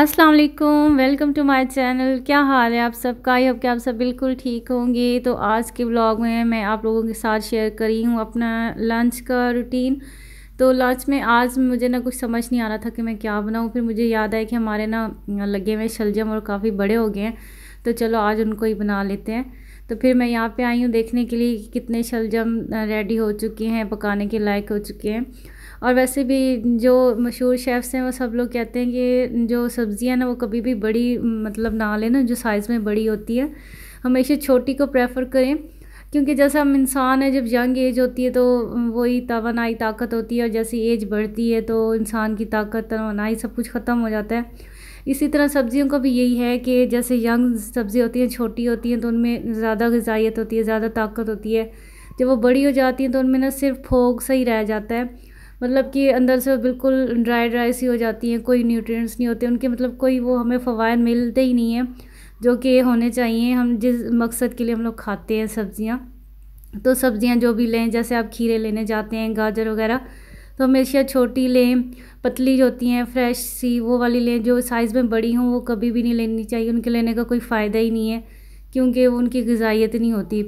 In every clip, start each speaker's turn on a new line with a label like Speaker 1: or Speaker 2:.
Speaker 1: Aslam welcome to my channel क्या हाल है आप सबका ये अब क्या आप सब बिल्कुल ठीक होंगे तो आज के ब्लॉग में मैं आप लोगों के साथ शेयर करी हूँ अपना लंच का रूटीन तो लंच में आज मुझे ना कुछ समझ नहीं आ रहा था कि मैं क्या बनाऊँ फिर मुझे याद आया कि हमारे ना लगे हुए शलजम और काफ़ी बड़े हो गए हैं तो चलो आज उनको ही बना लेते हैं तो फिर मैं यहाँ पे आई हूँ देखने के लिए कितने शलजम रेडी हो चुके हैं पकाने के लायक हो चुके हैं और वैसे भी जो मशहूर शेफ़्स हैं वो सब लोग कहते हैं कि जो सब्ज़ियाँ ना वो कभी भी बड़ी मतलब ना लें ना जो साइज़ में बड़ी होती है हमेशा छोटी को प्रेफर करें क्योंकि जैसा हम इंसान है जब यंग एज होती है तो वही तोनाई ताकत होती है और जैसी एज बढ़ती है तो इंसान की ताकत तोनाई सब कुछ ख़त्म हो जाता है इसी तरह सब्ज़ियों का भी यही है कि जैसे यंग सब्ज़ी होती हैं छोटी होती हैं तो उनमें ज़्यादा गजाइत होती है ज़्यादा ताकत होती है जब वो बड़ी हो जाती हैं तो उनमें ना सिर्फ फोक सा ही रह जाता है मतलब कि अंदर से बिल्कुल ड्राई ड्राई सी हो जाती हैं कोई न्यूट्रिएंट्स नहीं होते उनके मतलब कोई वो हमें फ़वाद मिलते ही नहीं हैं जो कि होने चाहिए हम जिस मकसद के लिए हम लोग खाते हैं सब्ज़ियाँ तो सब्ज़ियाँ जो भी लें जैसे आप खीरे लेने जाते हैं गाजर वगैरह तो हमेशा छोटी लें पतली जो होती हैं फ्रेश सी वो वाली लें जो साइज़ में बड़ी हों वो कभी भी नहीं लेनी चाहिए उनके लेने का कोई फ़ायदा ही नहीं है क्योंकि उनकी गजाइत नहीं होती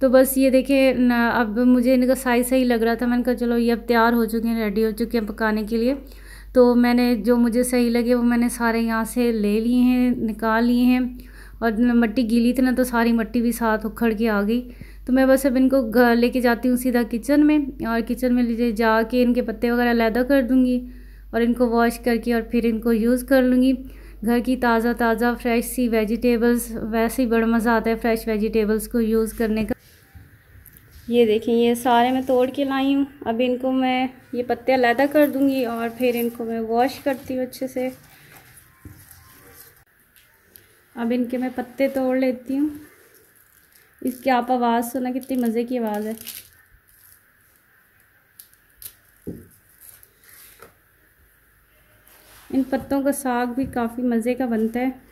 Speaker 1: तो बस ये देखें अब मुझे इनका साइज़ सही लग रहा था मैंने कहा चलो ये अब तैयार हो चुके हैं रेडी हो चुके हैं पकाने के लिए तो मैंने जो मुझे सही लगे वो मैंने सारे यहाँ से ले लिए हैं निकाल लिए हैं और मट्टी गीली थी ना तो सारी मट्टी भी साथ उखड़ के आ गई तो मैं बस अब इनको घर लेके जाती हूँ सीधा किचन में और किचन में ले जाके इनके पत्ते वगैरह लैदा कर दूँगी और इनको वॉश करके और फिर इनको यूज़ कर लूँगी घर की ताज़ा ताज़ा फ्रेश सी वेजिटेबल्स वैसे ही बड़ा मज़ा आता है फ्रेश वेजिटेबल्स को यूज़ करने का ये देखें ये सारे मैं तोड़ के लाई हूँ अब इनको मैं ये पत्ते अलहदा कर दूँगी और फिर इनको मैं वॉश करती हूँ अच्छे से अब इनके मैं पत्ते तोड़ लेती हूँ इसकी आप आवाज़ सुना कितनी मज़े की आवाज़ है इन पत्तों का साग भी काफ़ी मज़े का बनता है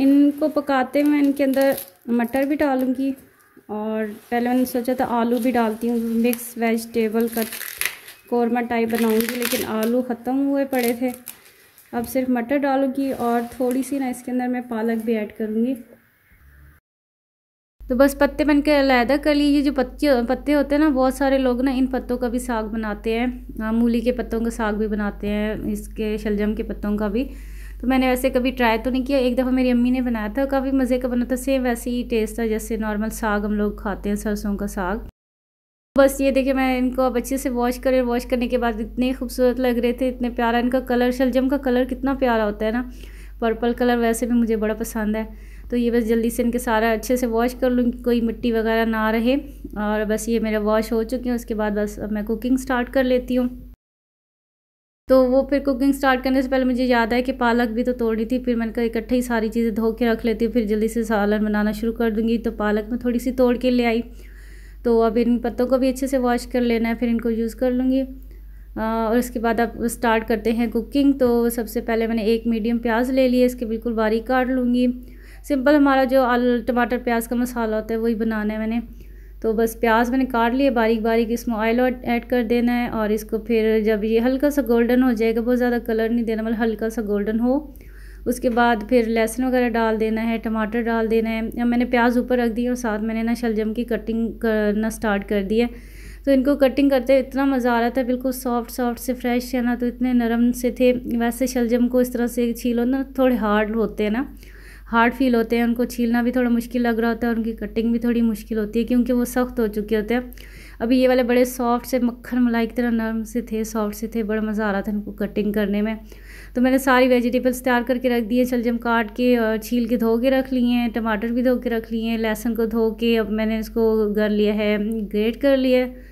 Speaker 1: इनको पकाते हुए इनके अंदर मटर भी डालूँगी और पहले मैंने सोचा था आलू भी डालती हूँ मिक्स वेजिटेबल का कौरमा टाइप बनाऊँगी लेकिन आलू ख़त्म हुए पड़े थे अब सिर्फ मटर डालूँगी और थोड़ी सी ना इसके अंदर मैं पालक भी ऐड करूँगी तो बस पत्ते बन के अलहदा कर लीजिए जो पत्ते पत्ते होते हैं ना बहुत सारे लोग ना इन पत्तों का भी साग बनाते हैं मूली के पत्तों का साग भी बनाते हैं इसके शलजम के पत्तों का भी तो मैंने वैसे कभी ट्राई तो नहीं किया एक दफ़ा मेरी अम्मी ने बनाया था काफ़ी मज़े का बना था सेम वैसे ही टेस्ट था जैसे नॉर्मल साग हम लोग खाते हैं सरसों का साग बस ये देखिए मैं इनको अब अच्छे से वॉश करें वॉश करने के बाद इतने खूबसूरत लग रहे थे इतने प्यारा इनका कलर शलजम का कलर कितना प्यारा होता है ना पर्पल कलर वैसे भी मुझे बड़ा पसंद है तो ये बस जल्दी से इनके सारा अच्छे से वॉश कर लूँ कोई मिट्टी वगैरह ना रहे और बस ये मेरा वॉश हो चुके हैं उसके बाद बस अब मैं कुकिंग स्टार्ट कर लेती हूँ तो वो फिर कुकिंग स्टार्ट करने से पहले मुझे याद आया कि पालक भी तो तोड़नी थी फिर मैंने कहा इकट्ठे ही सारी चीज़ें धो के रख लेती हूँ फिर जल्दी से सालन बनाना शुरू कर दूँगी तो पालक में थोड़ी सी तोड़ के ले आई तो अब इन पत्तों को भी अच्छे से वॉश कर लेना है फिर इनको यूज़ कर लूँगी और इसके बाद आप स्टार्ट करते हैं कुकिंग तो सबसे पहले मैंने एक मीडियम प्याज ले लिया इसके बिल्कुल बारीक काट लूँगी सिंपल हमारा जो आलू टमाटर प्याज का मसाला होता है वही बनाना है मैंने तो बस प्याज मैंने काट लिए बारीक बारीक इसमें ऑयल ऐड कर देना है और इसको फिर जब ये हल्का सा गोल्डन हो जाएगा बहुत ज़्यादा कलर नहीं देना मतलब हल्का सा गोल्डन हो उसके बाद फिर लहसुन वगैरह डाल देना है टमाटर डाल देना है अब मैंने प्याज ऊपर रख दी और साथ मैंने ना शलजम की कटिंग करना स्टार्ट कर दी है तो इनको कटिंग करते इतना मज़ा आ रहा था बिल्कुल सॉफ्ट सॉफ्ट से फ्रेश है ना तो इतने नरम से थे वैसे शलजम को इस तरह से छीलो ना थोड़े हार्ड होते हैं ना हार्ड फील होते हैं उनको छीलना भी थोड़ा मुश्किल लग रहा होता है और उनकी कटिंग भी थोड़ी मुश्किल होती है क्योंकि वो सख्त हो चुके होते हैं अभी ये वाले बड़े सॉफ्ट से मक्खन मलाई की तरह नरम से थे सॉफ्ट से थे बड़ा मज़ा आ रहा था उनको कटिंग करने में तो मैंने सारी वेजिटेबल्स तैयार करके रख दिए जम काट के और छील के धो के रख लिए हैं टमाटर भी धो के रख लिए हैं लहसुन को धो के अब मैंने इसको कर लिया है ग्रेट कर लिया है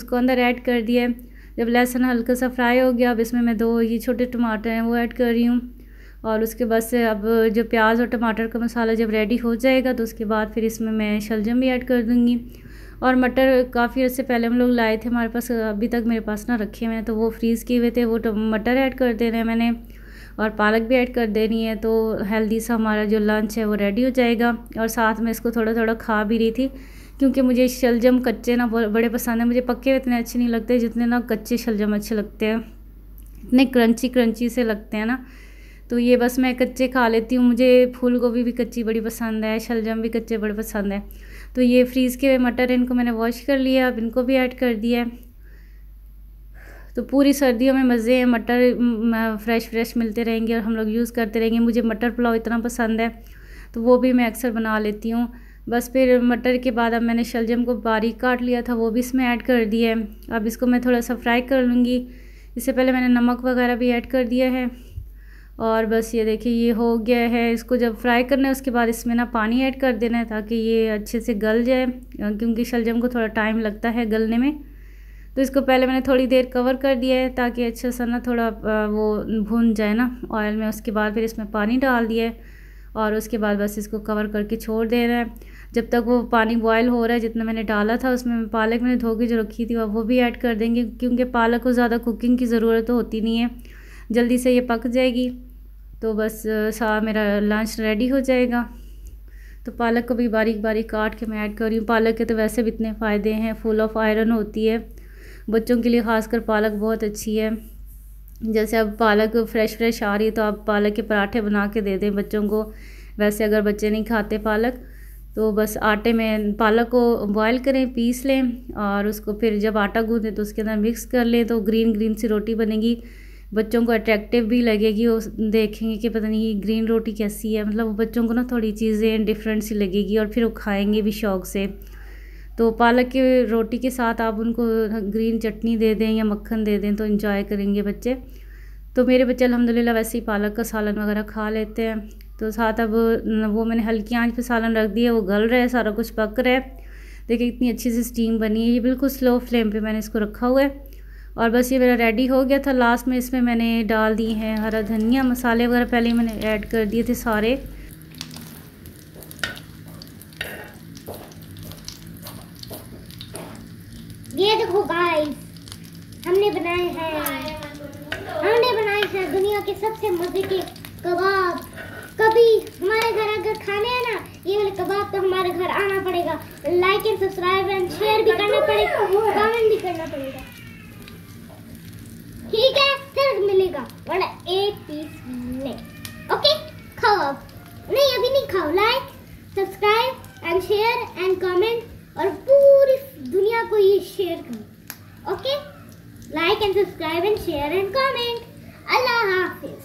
Speaker 1: उसको अंदर ऐड कर दिया है जब लहसुन हल्का सा फ्राई हो गया अब इसमें मैं दो ये छोटे टमाटर हैं वो ऐड कर रही हूँ और उसके बाद से अब जो प्याज और टमाटर का मसाला जब रेडी हो जाएगा तो उसके बाद फिर इसमें मैं शलजम भी ऐड कर दूँगी और मटर काफ़ी अर्से पहले हम लोग लाए थे हमारे पास अभी तक मेरे पास ना रखे हुए हैं तो वो फ्रीज़ किए हुए थे वो मटर ऐड कर दे रहे हैं मैंने और पालक भी ऐड कर देनी है तो हेल्दी सा हमारा जो लंच है वो रेडी हो जाएगा और साथ में इसको थोड़ा थोड़ा खा भी रही थी क्योंकि मुझे शलजम कच्चे ना बड़े पसंद हैं मुझे पक्के हुए इतने अच्छे नहीं लगते जितने ना कच्चे शलजम अच्छे लगते हैं इतने क्रंची क्रंची से लगते हैं ना तो ये बस मैं कच्चे खा लेती हूँ मुझे फूल गोभी भी कच्ची बड़ी पसंद है शलजम भी कच्चे बड़े पसंद है तो ये फ्रीज़ के मटर इनको मैंने वॉश कर लिया अब इनको भी ऐड कर दिया है तो पूरी सर्दियों में मज़े हैं मटर फ्रेश फ्रेश मिलते रहेंगे और हम लोग यूज़ करते रहेंगे मुझे मटर पुलाव इतना पसंद है तो वो भी मैं अक्सर बना लेती हूँ बस फिर मटर के बाद अब मैंने शलजम को बारीक काट लिया था वो भी इसमें ऐड कर दिया है अब इसको मैं थोड़ा सा फ्राई कर लूँगी इससे पहले मैंने नमक वगैरह भी ऐड कर दिया है और बस ये देखिए ये हो गया है इसको जब फ्राई करना है उसके बाद इसमें ना पानी ऐड कर देना है ताकि ये अच्छे से गल जाए क्योंकि शलजम को थोड़ा टाइम लगता है गलने में तो इसको पहले मैंने थोड़ी देर कवर कर दिया है ताकि अच्छा सा ना थोड़ा वो भुन जाए ना ऑयल में उसके बाद फिर इसमें पानी डाल दिया है और उसके बाद बस इसको कवर करके छोड़ देना है जब तक वो पानी बॉयल हो रहा है जितना मैंने डाला था उसमें पालक मैंने धो के जो रखी थी वो भी ऐड कर देंगे क्योंकि पालक को ज़्यादा कुकिंग की ज़रूरत तो होती नहीं है जल्दी से ये पक जाएगी तो बस सा मेरा लंच रेडी हो जाएगा तो पालक को भी बारीक बारीक काट के मैं ऐड कर रही हूँ पालक के तो वैसे भी इतने फ़ायदे हैं फुल ऑफ आयरन होती है बच्चों के लिए खासकर पालक बहुत अच्छी है जैसे अब पालक फ्रेश फ्रेश आ रही है तो आप पालक के पराठे बना के दे दें बच्चों को वैसे अगर बच्चे नहीं खाते पालक तो बस आटे में पालक को बॉयल करें पीस लें और उसको फिर जब आटा गूँधें तो उसके अंदर मिक्स कर लें तो ग्रीन ग्रीन सी रोटी बनेगी बच्चों को अट्रैक्टिव भी लगेगी वो देखेंगे कि पता नहीं ग्रीन रोटी कैसी है मतलब बच्चों को ना थोड़ी चीज़ें डिफरेंट सी लगेगी और फिर वो खाएंगे भी शौक से तो पालक के रोटी के साथ आप उनको ग्रीन हाँ, चटनी दे दें या मक्खन दे दें तो इन्जॉय करेंगे बच्चे तो मेरे बच्चे अलहमदिल्ला वैसे ही पालक का सालन वगैरह खा लेते हैं तो साथ अब वो मैंने हल्की आंच पे सालन रख दिया वो गल रहा है सारा कुछ पक रहा है देखिए इतनी अच्छी सी स्टीम बनी है ये बिल्कुल स्लो फ्लेम पे मैंने इसको रखा हुआ है और बस ये मेरा रेडी हो गया था लास्ट में इसमें मैंने डाल दी हैं हरा धनिया मसाले वगैरह पहले मैंने ऐड कर दिए थे सारे ये देखो गाइस हमने बनाए हैं
Speaker 2: हमने
Speaker 1: बनाए हैं दुनिया के सबसे मजे के कबाब कभी हमारे घर अगर खाने हैं ना ये वाले कबाब तो हमारे घर आना पड़ेगा like and subscribe and share भी करना पड़ेगा कमेंट भी करना पड़ेगा ओके खाओ अब नहीं अभी नहीं खाओ like subscribe and share and comment और पूरी दुनिया को ये शेयर करो okay like and subscribe and share and comment अल्लाह हाफिज